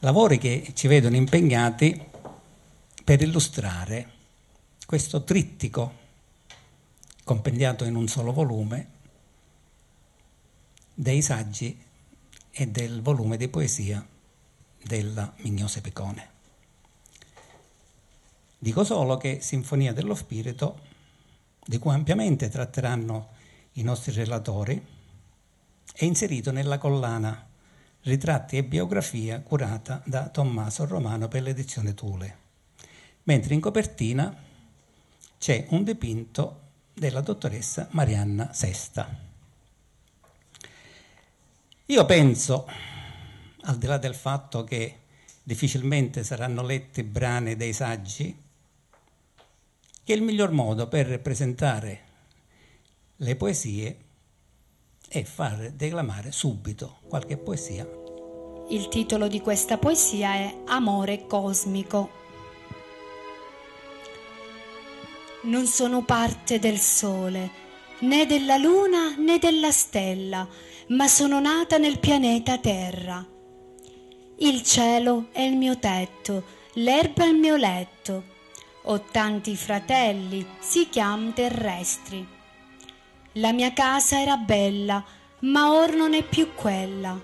lavori che ci vedono impegnati per illustrare questo trittico compendiato in un solo volume dei saggi e del volume di poesia della Mignose Picone. Dico solo che Sinfonia dello Spirito, di cui ampiamente tratteranno i nostri relatori, è inserito nella collana ritratti e biografia curata da Tommaso Romano per l'edizione Thule. Mentre in copertina c'è un dipinto della dottoressa Marianna Sesta. Io penso, al di là del fatto che difficilmente saranno letti brani dei saggi, che il miglior modo per presentare le poesie e far declamare subito qualche poesia. Il titolo di questa poesia è Amore cosmico. Non sono parte del sole, né della luna né della stella, ma sono nata nel pianeta Terra. Il cielo è il mio tetto, l'erba è il mio letto. Ho tanti fratelli, si chiam terrestri. La mia casa era bella, ma or non è più quella.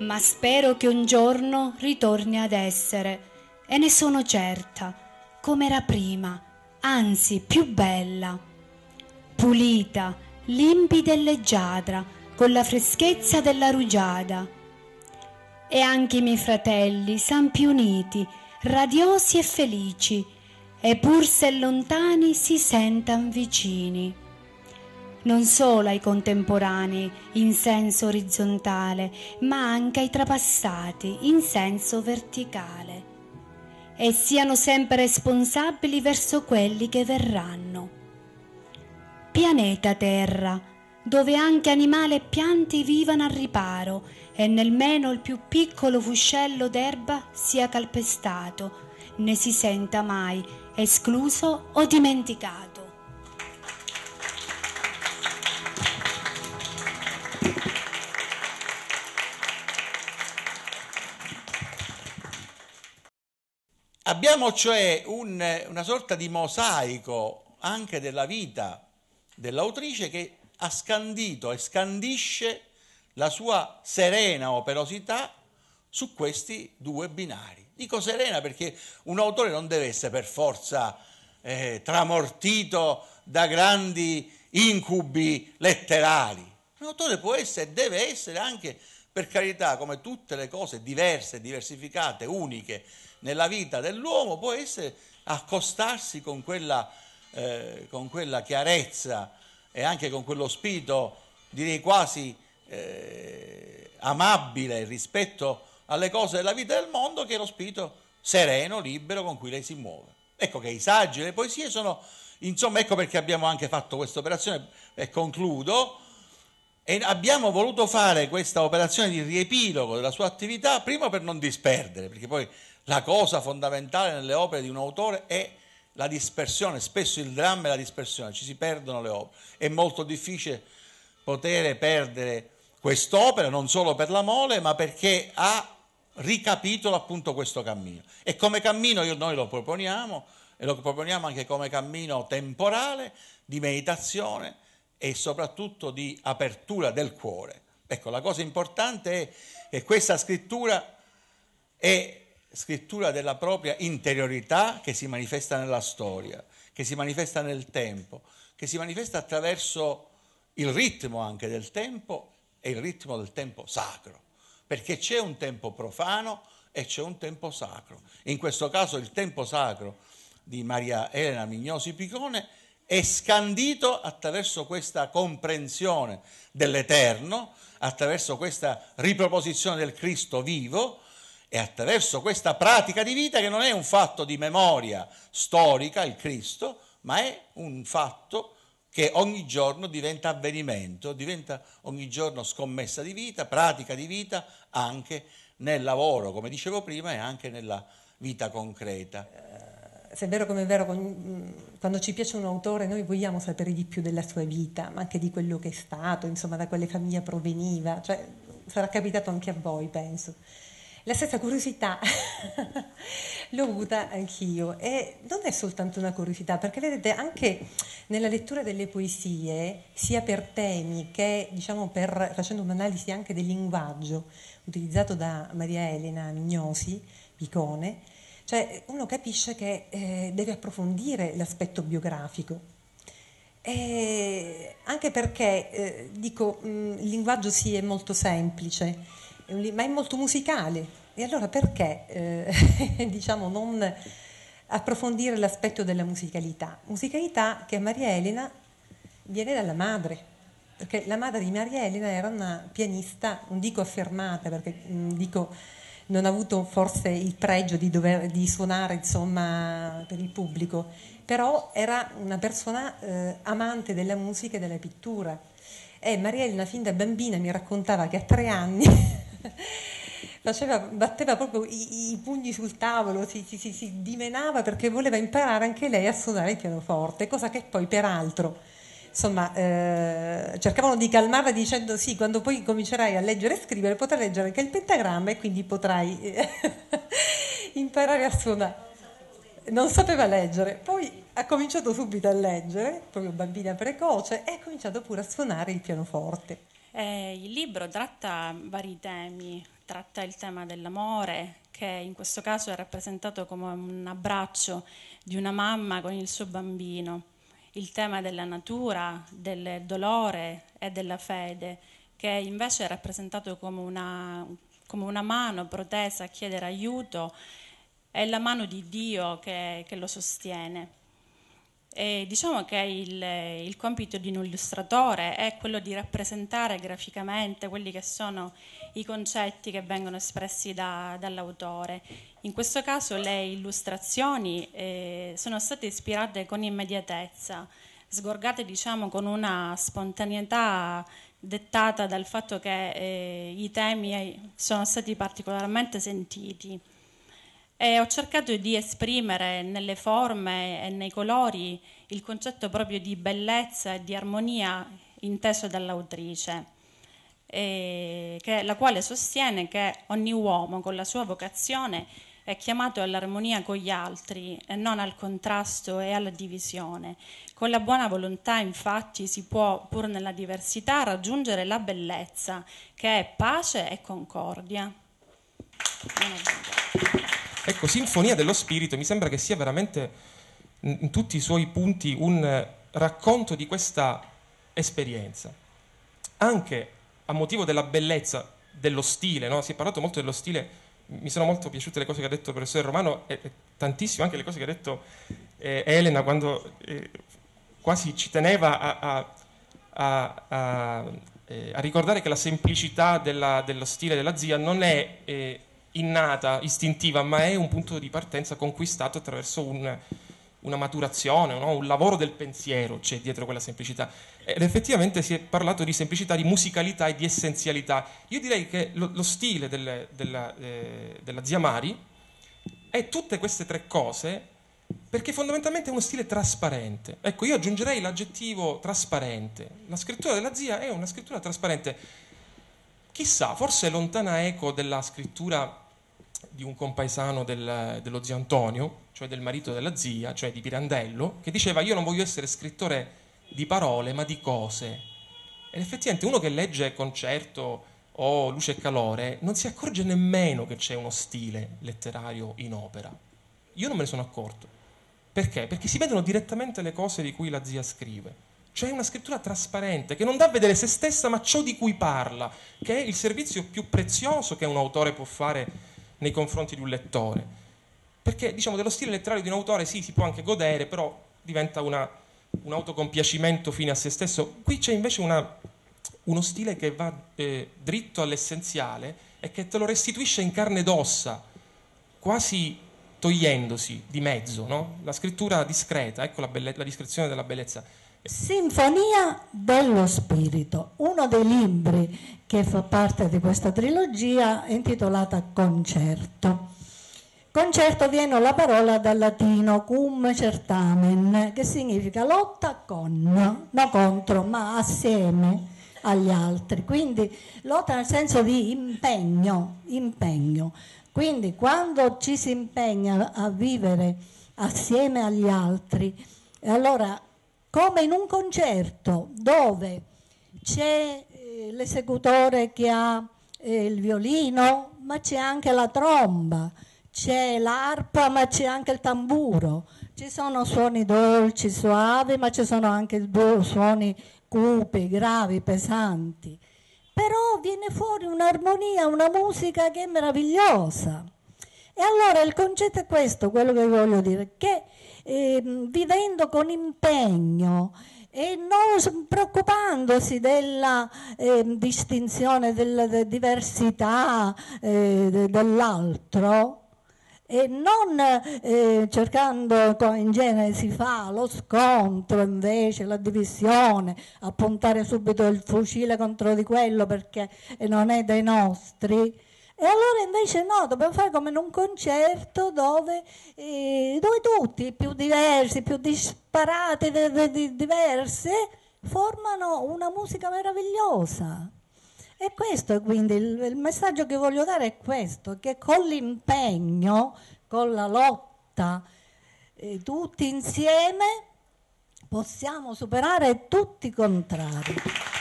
Ma spero che un giorno ritorni ad essere, e ne sono certa, come era prima, anzi più bella. Pulita, limpida e leggiadra, con la freschezza della rugiada. E anche i miei fratelli, sempre uniti, radiosi e felici, e pur se lontani si sentan vicini non solo ai contemporanei in senso orizzontale, ma anche ai trapassati in senso verticale. E siano sempre responsabili verso quelli che verranno. Pianeta Terra, dove anche animali e piante vivano al riparo e nemmeno il più piccolo fuscello d'erba sia calpestato, né si senta mai escluso o dimenticato. Abbiamo cioè un, una sorta di mosaico anche della vita dell'autrice che ha scandito e scandisce la sua serena operosità su questi due binari. Dico serena perché un autore non deve essere per forza eh, tramortito da grandi incubi letterari. Un autore può essere e deve essere anche, per carità, come tutte le cose diverse, diversificate, uniche, nella vita dell'uomo può essere accostarsi con quella, eh, con quella chiarezza e anche con quello spirito, direi quasi eh, amabile rispetto alle cose della vita del mondo, che è lo spirito sereno, libero con cui lei si muove. Ecco che i saggi, le poesie sono, insomma, ecco perché abbiamo anche fatto questa operazione e concludo. E abbiamo voluto fare questa operazione di riepilogo della sua attività, prima per non disperdere, perché poi la cosa fondamentale nelle opere di un autore è la dispersione, spesso il dramma è la dispersione, ci si perdono le opere. È molto difficile poter perdere quest'opera, non solo per la mole, ma perché ha ricapitolo appunto questo cammino. E come cammino io, noi lo proponiamo, e lo proponiamo anche come cammino temporale, di meditazione e soprattutto di apertura del cuore. Ecco, la cosa importante è che questa scrittura è scrittura della propria interiorità che si manifesta nella storia, che si manifesta nel tempo, che si manifesta attraverso il ritmo anche del tempo e il ritmo del tempo sacro, perché c'è un tempo profano e c'è un tempo sacro. In questo caso il tempo sacro di Maria Elena Mignosi Picone è scandito attraverso questa comprensione dell'Eterno, attraverso questa riproposizione del Cristo vivo, è attraverso questa pratica di vita che non è un fatto di memoria storica, il Cristo, ma è un fatto che ogni giorno diventa avvenimento, diventa ogni giorno scommessa di vita, pratica di vita anche nel lavoro, come dicevo prima, e anche nella vita concreta eh, se è vero come è vero, mm, quando ci piace un autore noi vogliamo sapere di più della sua vita, ma anche di quello che è stato, insomma, da quale famiglia proveniva. Cioè, sarà capitato anche a voi, penso. La stessa curiosità l'ho avuta anch'io e non è soltanto una curiosità, perché vedete anche nella lettura delle poesie, sia per temi che diciamo per, facendo un'analisi anche del linguaggio utilizzato da Maria Elena Mignosi, Picone, cioè uno capisce che eh, deve approfondire l'aspetto biografico. E anche perché, eh, dico, mh, mm, il linguaggio sì è molto semplice, ma è molto musicale, e allora perché eh, diciamo non approfondire l'aspetto della musicalità? Musicalità che a Maria Elena viene dalla madre, perché la madre di Maria Elena era una pianista, non dico affermata, perché mh, mm, dico non ha avuto forse il pregio di, dover, di suonare insomma, per il pubblico, però era una persona eh, amante della musica e della pittura. E Maria Elena fin da bambina mi raccontava che a tre anni faceva, batteva proprio i, i pugni sul tavolo, si, si, si, si dimenava perché voleva imparare anche lei a suonare il pianoforte, cosa che poi peraltro insomma, eh, cercavano di calmarla dicendo sì, quando poi comincerai a leggere e scrivere potrai leggere anche il pentagramma e quindi potrai eh, imparare a suonare. Non sapeva leggere, poi ha cominciato subito a leggere, proprio bambina precoce, e ha cominciato pure a suonare il pianoforte. Eh, il libro tratta vari temi, tratta il tema dell'amore, che in questo caso è rappresentato come un abbraccio di una mamma con il suo bambino, il tema della natura, del dolore e della fede, che invece è rappresentato come una, come una mano protesa a chiedere aiuto, è la mano di Dio che, che lo sostiene. E diciamo che il, il, compito di un illustratore è quello di rappresentare graficamente quelli che sono i concetti che vengono espressi da, dall'autore. In questo caso le illustrazioni eh, sono state ispirate con immediatezza, sgorgate diciamo, con una spontaneità dettata dal fatto che eh, i temi sono stati particolarmente sentiti. E ho cercato di esprimere nelle forme e nei colori il concetto proprio di bellezza e di armonia inteso dall'autrice, eh, che, la quale sostiene che ogni uomo con la sua vocazione è chiamato all'armonia con gli altri e non al contrasto e alla divisione. Con la buona volontà infatti si può, pur nella diversità, raggiungere la bellezza, che è pace e concordia. Ecco, Sinfonia dello Spirito mi sembra che sia veramente in tutti i suoi punti un eh, racconto di questa esperienza. Anche a motivo della bellezza dello stile, no? si è parlato molto dello stile, mi sono molto piaciute le cose che ha detto il professore Romano e, e tantissimo anche le cose che ha detto eh, Elena quando eh, quasi ci teneva a, a, a, a, eh, ricordare che la semplicità della, dello stile della zia non è... Eh, innata, istintiva, ma è un punto di partenza conquistato attraverso un, una maturazione, no? un lavoro del pensiero c'è cioè, dietro quella semplicità. Ed effettivamente si è parlato di semplicità, di musicalità e di essenzialità. Io direi che lo, lo stile del, della, eh, della zia Mari è tutte queste tre cose perché fondamentalmente è uno stile trasparente. Ecco, io aggiungerei l'aggettivo trasparente. La scrittura della zia è una scrittura trasparente. Chissà, forse lontana eco della scrittura di un compaesano del, dello zio Antonio, cioè del marito della zia, cioè di Pirandello, che diceva io non voglio essere scrittore di parole ma di cose. Ed effettivamente uno che legge concerto o luce e calore non si accorge nemmeno che c'è uno stile letterario in opera. Io non me ne sono accorto. Perché? Perché si vedono direttamente le cose di cui la zia scrive. C'è una scrittura trasparente che non dà a vedere se stessa ma ciò di cui parla, che è il servizio più prezioso che un autore può fare nei confronti di un lettore. Perché diciamo, dello stile letterario di un autore sì, si può anche godere, però diventa una, un autocompiacimento fine a se stesso. Qui c'è invece una, uno stile che va eh, dritto all'essenziale e che te lo restituisce in carne ed ossa, quasi togliendosi di mezzo. No? La scrittura discreta, ecco la, belle- la descrizione della bellezza Sinfonia dello Spirito, uno dei libri che fa parte di questa trilogia è intitolata Concerto. Concerto viene la parola dal latino cum certamen, che significa lotta con, non contro, ma assieme agli altri. Quindi lotta nel senso di impegno, impegno. Quindi quando ci si impegna a vivere assieme agli altri, allora come in un concerto dove c'è eh, l'esecutore che ha eh, il violino, ma c'è anche la tromba, c'è l'arpa, ma c'è anche il tamburo. Ci sono suoni dolci, suavi, ma ci sono anche boh, suoni cupi, gravi, pesanti. Però viene fuori un'armonia, una musica che è meravigliosa. E allora il concetto è questo, quello che voglio dire, che eh, vivendo con impegno e non preoccupandosi della eh, distinzione, della, della diversità eh, dell'altro, e non eh, cercando, come in genere si fa, lo scontro invece, la divisione, a puntare subito il fucile contro di quello perché non è dei nostri, e allora invece no, dobbiamo fare come in un concerto dove, eh, dove tutti, più diversi, più disparati, de, de, de, diverse, formano una musica meravigliosa. E questo è quindi il, il messaggio che voglio dare è questo, che con l'impegno, con la lotta, eh, tutti insieme possiamo superare tutti i contrari.